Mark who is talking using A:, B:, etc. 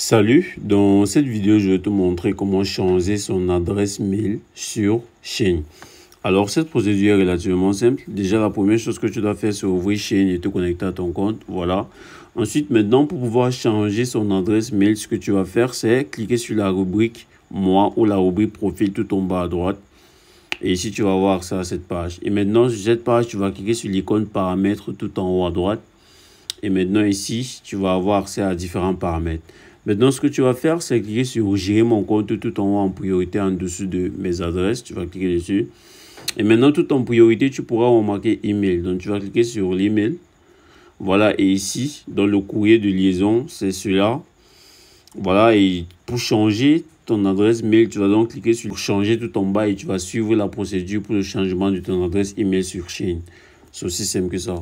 A: Salut, dans cette vidéo je vais te montrer comment changer son adresse mail sur chaîne Alors cette procédure est relativement simple. Déjà la première chose que tu dois faire c'est ouvrir chaîne et te connecter à ton compte. Voilà. Ensuite maintenant pour pouvoir changer son adresse mail ce que tu vas faire c'est cliquer sur la rubrique moi ou la rubrique profil tout en bas à droite. Et ici tu vas voir ça cette page. Et maintenant sur cette page tu vas cliquer sur l'icône paramètres tout en haut à droite. Et maintenant ici tu vas avoir accès à différents paramètres. Maintenant, ce que tu vas faire, c'est cliquer sur Gérer mon compte tout en haut en priorité en dessous de mes adresses. Tu vas cliquer dessus. Et maintenant, tout en priorité, tu pourras remarquer email. Donc, tu vas cliquer sur l'email. Voilà, et ici, dans le courrier de liaison, c'est celui-là. Voilà, et pour changer ton adresse mail, tu vas donc cliquer sur changer tout en bas et tu vas suivre la procédure pour le changement de ton adresse email sur Chine. C'est aussi simple que ça.